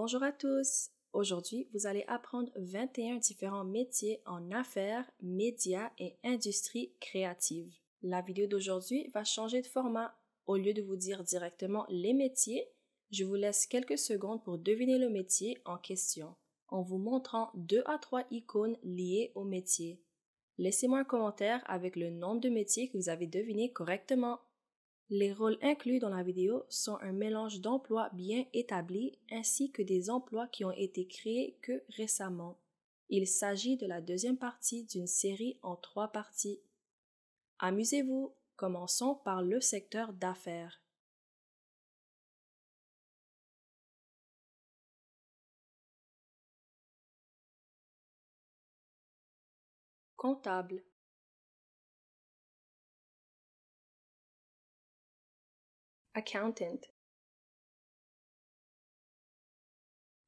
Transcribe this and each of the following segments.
Bonjour à tous! Aujourd'hui, vous allez apprendre 21 différents métiers en affaires, médias et industrie créative. La vidéo d'aujourd'hui va changer de format. Au lieu de vous dire directement les métiers, je vous laisse quelques secondes pour deviner le métier en question en vous montrant deux à trois icônes liées au métier. Laissez-moi un commentaire avec le nombre de métiers que vous avez deviné correctement. Les rôles inclus dans la vidéo sont un mélange d'emplois bien établis ainsi que des emplois qui ont été créés que récemment. Il s'agit de la deuxième partie d'une série en trois parties. Amusez-vous, commençons par le secteur d'affaires. Comptable accountant.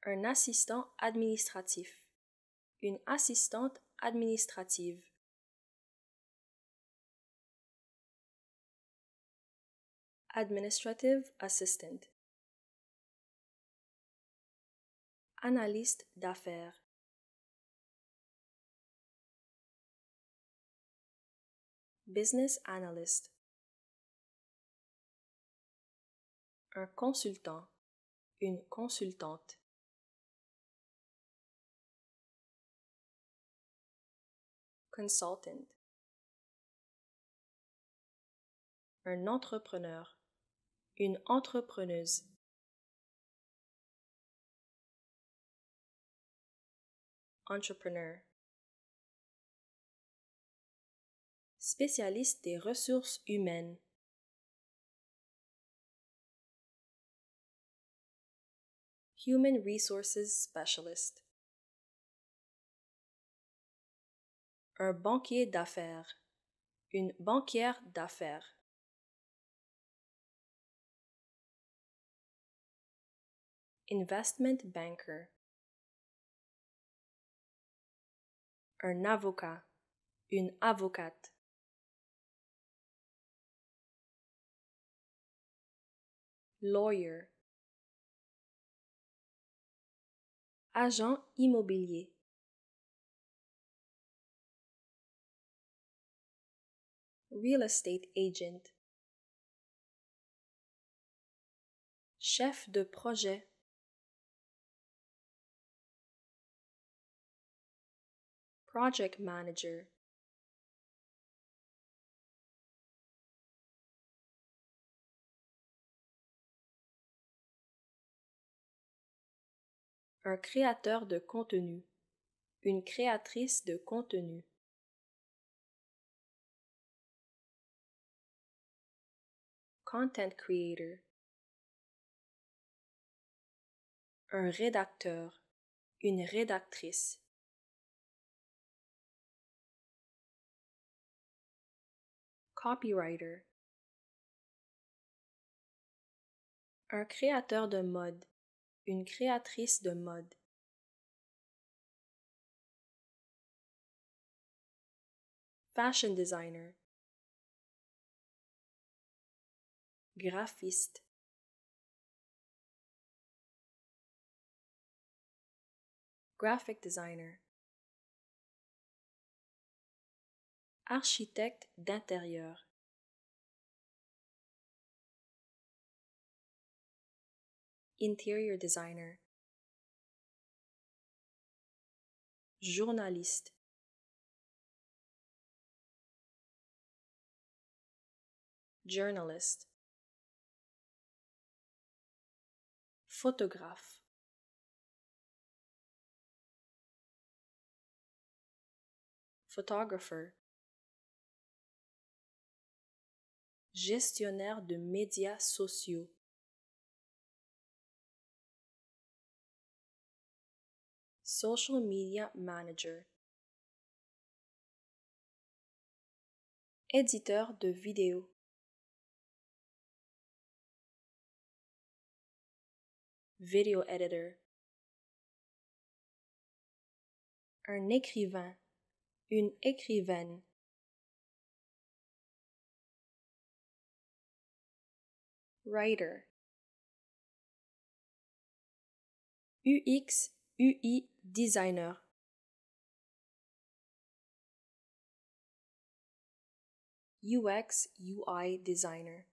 Un assistant administratif. Une assistante administrative. Administrative assistant. Analyste d'affaires. Business analyst. un consultant, une consultante. Consultant. Un entrepreneur, une entrepreneuse. Entrepreneur. Spécialiste des ressources humaines. Human Resources Specialist. Un banquier d'affaires. Une banquière d'affaires. Investment banker. Un avocat. Une avocate. Lawyer. agent immobilier. Real estate agent. Chef de projet. Project manager. un créateur de contenu, une créatrice de contenu. Content creator. Un rédacteur, une rédactrice. Copywriter. Un créateur de mode, une créatrice de mode. Fashion designer. Graphiste. Graphic designer. Architecte d'intérieur. interior designer, journaliste, Journaliste. photographe, photographer, gestionnaire de médias sociaux, Social Media Manager. Éditeur de vidéo, Video Editor. Un écrivain. Une écrivaine. Writer. UX, UI, designer UX UI designer